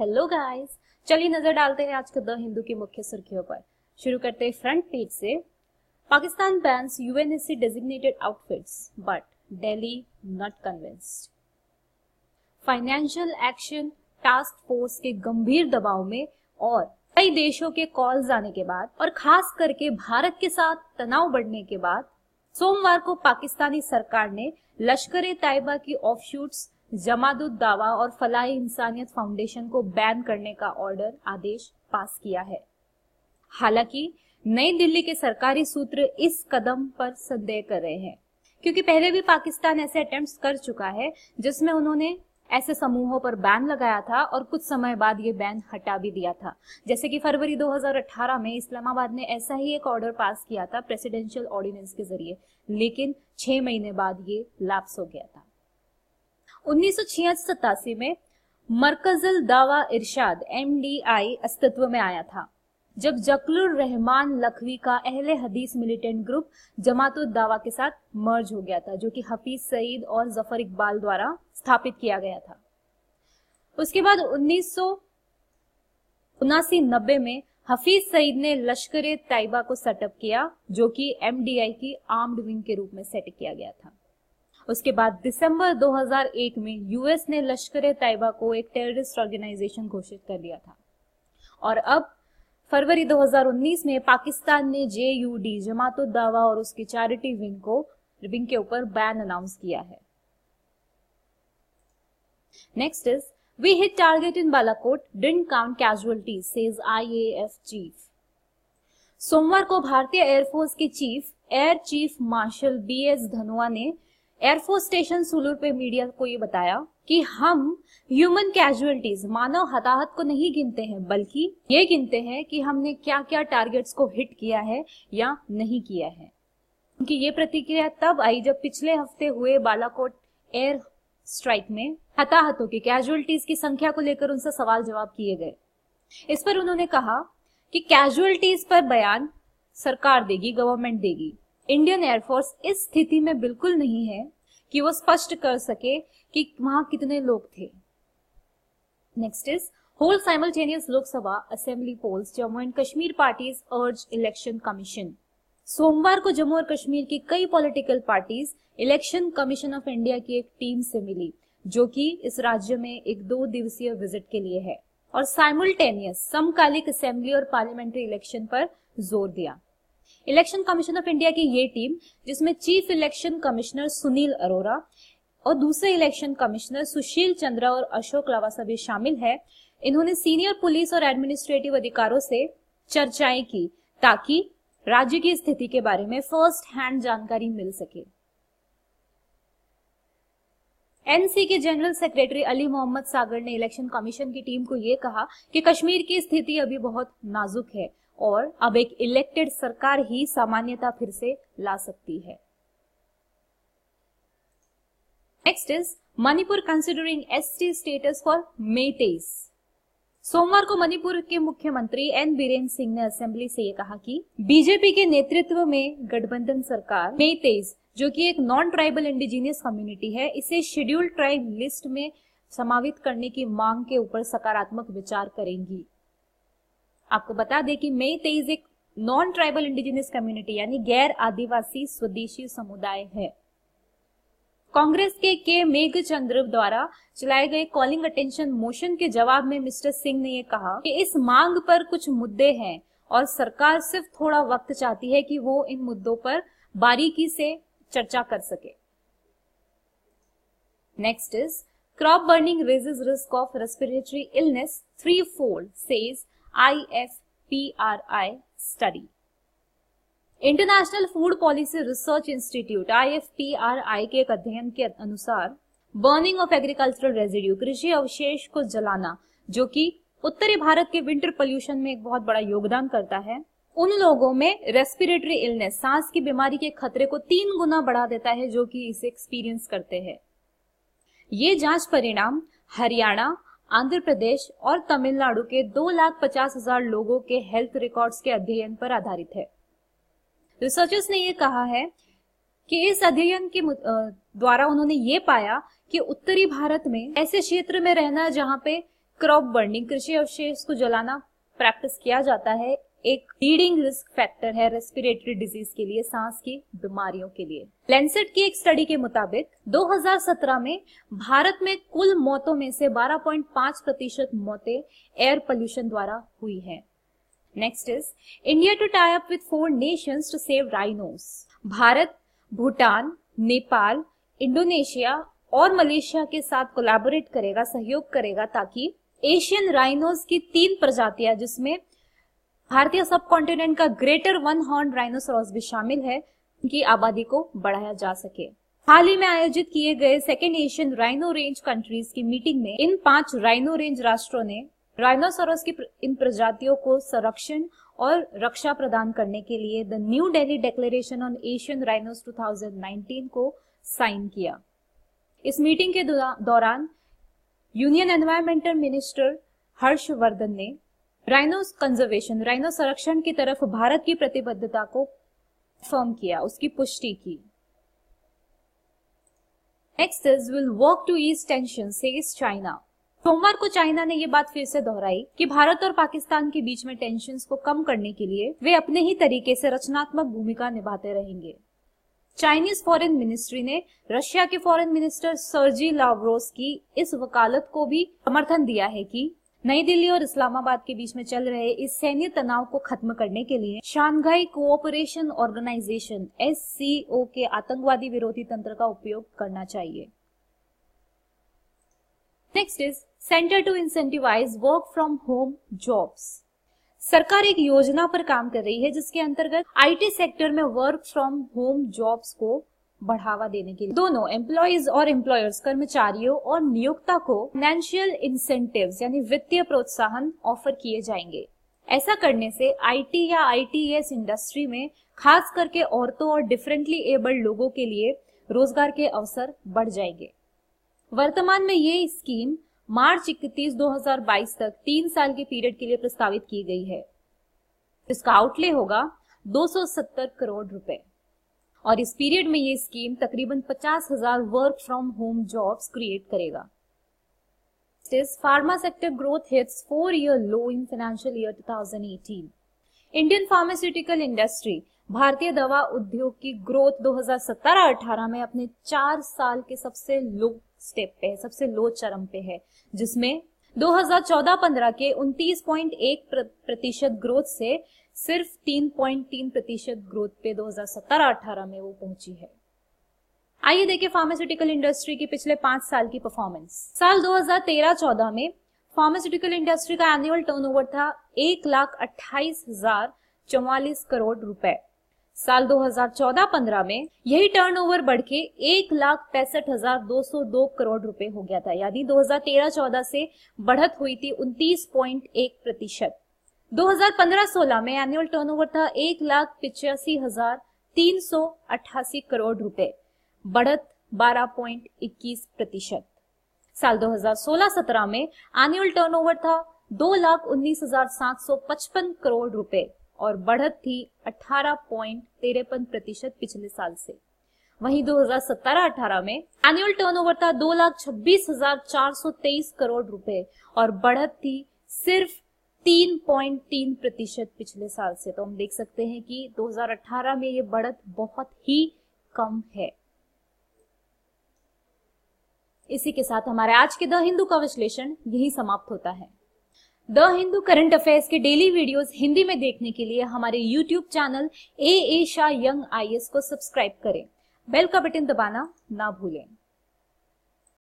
hello guys चलिए नजर डालते हैं आज के द हिंदू की मुख्य सुर्खियों पर शुरू करते हैं फ्रंट पेज से Pakistan bans UNSC designated outfits but Delhi not convinced financial action task force के गंभीर दबाव में और कई देशों के कॉल आने के बाद और खास करके भारत के साथ तनाव बढ़ने के बाद सोमवार को पाकिस्तानी सरकार ने लश्कर ए ताइबा की ऑफशूट्स जमादुद दावा और फलाई इंसानियत फाउंडेशन को बैन करने का ऑर्डर आदेश पास किया है हालांकि नई दिल्ली के सरकारी सूत्र इस कदम पर संदेह कर रहे हैं क्योंकि पहले भी पाकिस्तान ऐसे अटेम्प्ट कर चुका है जिसमें उन्होंने ऐसे समूहों पर बैन लगाया था और कुछ समय बाद ये बैन हटा भी दिया था जैसे कि फरवरी 2018 में इस्लामाबाद ने ऐसा ही एक ऑर्डर पास किया था प्रेसिडेंशियल ऑर्डिनेंस के जरिए लेकिन छह महीने बाद ये लैप्स हो गया था उन्नीस सौ में मरकजल दावा इरशाद एम अस्तित्व में आया था जब जकलुर रहमान लखवी का अहले हदीस मिलिटेंट ग्रुप जमात दावा के साथ मर्ज हो गया था जो कि हफीज सईद और जफर इकबाल द्वारा स्थापित किया गया था उसके बाद उन्नीस सौ नब्बे में हफीज सईद ने लश्कर तैयबा को सेटअप किया जो कि एमडीआई की आर्म्ड विंग के रूप में सेट किया गया था उसके बाद दिसंबर 2001 में यूएस ने लश्कर तैयबा को एक टेररिस्ट ऑर्गेनाइजेशन घोषित कर लिया था और अब फरवरी 2019 में पाकिस्तान ने जे यू डी जमातुद्दावा और उसके चैरिटी विंग को विंग के ऊपर बैन अनाउंस किया है next is we hit target in Balakot didn't count casualty says IAF chief सोमवार को भारतीय एयरफोर्स के chief air chief marshal B S Dhanoa ने एयरफोर्स स्टेशन सुलूर पे मीडिया को ये बताया कि हम ह्यूमन कैजुअलिटीज मानव हताहत को नहीं गिनते हैं बल्कि ये गिनते हैं कि हमने क्या क्या टारगेट्स को हिट किया है या नहीं किया है उनकी ये प्रतिक्रिया तब आई जब पिछले हफ्ते हुए बालाकोट एयर स्ट्राइक में हताहतों की कैजुअलिटीज की संख्या को लेकर उनसे सवाल जवाब किए गए इस पर उन्होंने कहा कि कैजुअलिटीज पर बयान सरकार देगी गवर्नमेंट देगी इंडियन एयरफोर्स इस स्थिति में बिल्कुल नहीं है कि वो स्पष्ट कर सके कि वहां कितने लोग थे next is hold simultaneous Lok Sabha assembly polls Jammu and Kashmir parties urge election commission सोमवार को जम्मू और कश्मीर की कई political parties election commission of India की एक टीम से मिली जो कि इस राज्य में एक दो दिवसीय विजिट के लिए है और साइमल्टेनियस समकालिक असेंबली और पार्लियामेंट्री इलेक्शन पर जोर दिया इलेक्शन कमीशन ऑफ इंडिया की ये टीम जिसमें chief election commissioner Sunil Arora और दूसरे इलेक्शन कमिश्नर सुशील चंद्रा और अशोक लवासा भी शामिल है इन्होंने सीनियर पुलिस और एडमिनिस्ट्रेटिव अधिकारों से चर्चाएं की ताकि राज्य की स्थिति के बारे में फर्स्ट हैंड जानकारी मिल सके एनसी के जनरल सेक्रेटरी अली मोहम्मद सागर ने इलेक्शन कमीशन की टीम को यह कहा कि कश्मीर की स्थिति अभी बहुत नाजुक है और अब एक इलेक्टेड सरकार ही सामान्यता फिर से ला सकती है next is Manipur considering ST status for Meiteis सोमवार को मणिपुर के मुख्यमंत्री एन बीरेन सिंह ने असेंबली से ये कहा कि बीजेपी के नेतृत्व में गठबंधन सरकार मेतेज जो कि एक नॉन ट्राइबल इंडिजीनियस कम्युनिटी है इसे शेड्यूल्ड ट्राइब लिस्ट में समावित करने की मांग के ऊपर सकारात्मक विचार करेंगी आपको बता दें कि मई तेईस एक नॉन ट्राइबल इंडिजिनियस कम्युनिटी यानी गैर आदिवासी स्वदेशी समुदाय है कांग्रेस के के मेघ चंद्र द्वारा चलाए गए कॉलिंग अटेंशन मोशन के जवाब में मिस्टर सिंह ने यह कहा कि इस मांग पर कुछ मुद्दे हैं और सरकार सिर्फ थोड़ा वक्त चाहती है कि वो इन मुद्दों पर बारीकी से चर्चा कर सके next is crop burning raises risk of respiratory illness three fold says I F P R I study international food policy research institute I F P R I के एक अध्ययन के अनुसार बर्निंग ऑफ एग्रीकल्चरल रेजिड्यू कृषि अवशेष को जलाना जो कि उत्तरी भारत के विंटर पोल्यूशन में एक बहुत बड़ा योगदान करता है उन लोगों में रेस्पिरेटरी इलनेस सांस की बीमारी के खतरे को तीन गुना बढ़ा देता है जो कि इसे एक्सपीरियंस करते हैं ये जांच परिणाम हरियाणा आंध्र प्रदेश और तमिलनाडु के दो लाख पचास हजार लोगों के हेल्थ रिकॉर्ड्स के अध्ययन पर आधारित है रिसर्चर्स ने यह कहा है कि इस अध्ययन के द्वारा उन्होंने ये पाया कि उत्तरी भारत में ऐसे क्षेत्र में रहना जहाँ पे क्रॉप बर्निंग कृषि अवशेष को जलाना प्रैक्टिस किया जाता है एक लीडिंग रिस्क फैक्टर है रेस्पिरेटरी डिजीज के लिए सांस की बीमारियों के लिए लेंसेट की एक स्टडी के मुताबिक 2017 में भारत में कुल मौतों में से 12.5 प्रतिशत मौतें एयर पोल्यूशन द्वारा हुई है next is India to tie up with four nations to save rhinos Bharat Bhutan Nepal Indonesia और मलेशिया के साथ कोलैबोरेट करेगा सहयोग करेगा ताकि एशियन राइनोस की तीन प्रजातियां जिसमें भारतीय सब कॉन्टिनेंट का ग्रेटर वन हॉर्न राइनोसोरस भी शामिल है की आबादी को बढ़ाया जा सके हाल ही में आयोजित किए गए second Asian rhino range countries की मीटिंग में इन पांच राइनो रेंज राष्ट्रों ने राइनोसोरस की इन प्रजातियों को संरक्षण और रक्षा प्रदान करने के लिए the New Delhi declaration on Asian rhinos 2019 को साइन किया इस मीटिंग के दौरान यूनियन एनवायरमेंटल मिनिस्टर हर्षवर्धन ने राइनो कंजर्वेशन राइनो संरक्षण की तरफ भारत की प्रतिबद्धता को फर्म किया उसकी पुष्टि की will work to ease tension says China सोमवार को चाइना ने यह बात फिर से दोहराई कि भारत और पाकिस्तान के बीच में टेंशन को कम करने के लिए वे अपने ही तरीके से रचनात्मक भूमिका निभाते रहेंगे चाइनीज फॉरेन मिनिस्ट्री ने रशिया के फॉरेन मिनिस्टर सर्जी लावरोस की इस वकालत को भी समर्थन दिया है कि नई दिल्ली और इस्लामाबाद के बीच में चल रहे इस सैन्य तनाव को खत्म करने के लिए शांघाई कोऑपरेशन ऑर्गेनाइजेशन एस के आतंकवादी विरोधी तंत्र का उपयोग करना चाहिए next is centre to incentivise work from home jobs सरकार एक योजना पर काम कर रही है जिसके अंतर्गत आईटी सेक्टर में वर्क फ्रॉम होम जॉब्स को बढ़ावा देने के लिए दोनों एम्प्लॉयज और एम्प्लॉयर्स कर्मचारियों और नियोक्ता को फाइनेंशियल इंसेंटिव यानी वित्तीय प्रोत्साहन ऑफर किए जाएंगे ऐसा करने से आईटी या आईटीएस इंडस्ट्री में खास करके औरतों और डिफरेंटली एबल्ड लोगों के लिए रोजगार के अवसर बढ़ जाएंगे वर्तमान में ये स्कीम मार्च इकतीस दो तक तीन साल के पीरियड के लिए प्रस्तावित की गई है इसका आउटले होगा 270 करोड़ रुपए और इस पीरियड में ये स्कीम तकरीबन पचास हजार work from home jobs create करेगा pharma sector growth hits four year low in financial year 2018 Indian pharmaceutical industry भारतीय दवा उद्योग की ग्रोथ 2017-18 में अपने चार साल के सबसे लो स्टेप पे है सबसे लो चरम पे है जिसमें 2014-15 के 29.1 प्रतिशत ग्रोथ से सिर्फ 3.3 प्रतिशत ग्रोथ पे 2017-18 में वो पहुंची है आइए देखें फार्मास्यूटिकल इंडस्ट्री की पिछले पांच साल की परफॉर्मेंस साल 2013-14 में फार्मास्यूटिकल इंडस्ट्री का एनुअल टर्नओवर था एक लाख अट्ठाईस हजार चौवालीस करोड़ रुपए साल 2014-15 में यही टर्नओवर बढ़ के एक लाख पैंसठ हजार दो सौ दो करोड़ रुपए हो गया था यानी 2013-14 से बढ़त हुई थी उनतीस पॉइंट एक प्रतिशत दो 16 में एनुअल टर्नओवर था एक लाख पिचासी हजार तीन सौ अट्ठासी करोड़ रुपए बढ़त बारह इक्कीस प्रतिशत साल 2016-17 में एनुअल टर्नओवर था दो लाख उन्नीस हजार सात सौ पचपन करोड़ रुपए और बढ़त थी 18.13 प्रतिशत पिछले साल से वहीं 2017-18 में एनुअल टर्नओवर था दो लाख छब्बीस हजार चार सौ तेईस करोड़ रुपए और बढ़त थी सिर्फ 3.3 प्रतिशत पिछले साल से तो हम देख सकते हैं कि 2018 में ये बढ़त बहुत ही कम है इसी के साथ हमारे आज के द हिंदू का विश्लेषण यही समाप्त होता है द हिंदू करंट अफेयर्स के डेली वीडियोस हिंदी में देखने के लिए हमारे YouTube channel A A Shah young I को सब्सक्राइब करें बेल का बटन दबाना ना भूलें